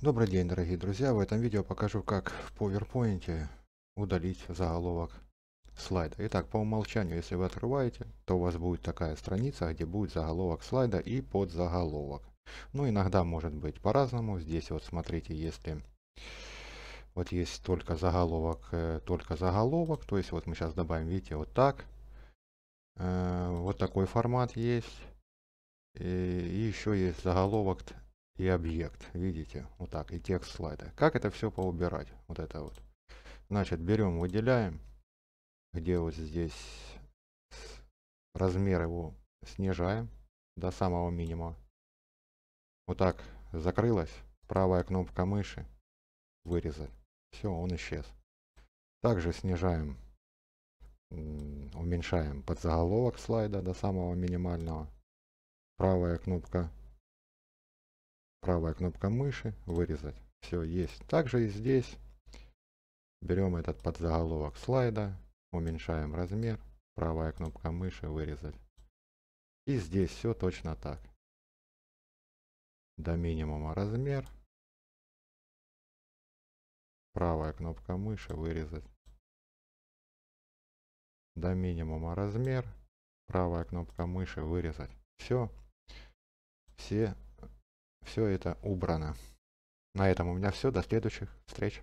Добрый день, дорогие друзья! В этом видео покажу, как в PowerPoint удалить заголовок слайда. Итак, по умолчанию, если вы открываете, то у вас будет такая страница, где будет заголовок слайда и подзаголовок. Ну, иногда может быть по-разному. Здесь вот смотрите, если вот есть только заголовок, э, только заголовок, то есть вот мы сейчас добавим, видите, вот так. Э, вот такой формат есть. И еще есть заголовок и объект. Видите? Вот так. И текст слайда. Как это все поубирать? Вот это вот. Значит, берем, выделяем. Где вот здесь размер его снижаем до самого минимума. Вот так закрылась. Правая кнопка мыши. Вырезать. Все, он исчез. Также снижаем, уменьшаем подзаголовок слайда до самого минимального. Правая кнопка правая кнопка мыши, вырезать. Все есть. Также и здесь берем этот подзаголовок слайда, уменьшаем размер, правая кнопка мыши, вырезать. И здесь все точно так. До минимума размер. Правая кнопка мыши, вырезать. До минимума размер. Правая кнопка мыши, вырезать. Все. Все все это убрано. На этом у меня все. До следующих встреч.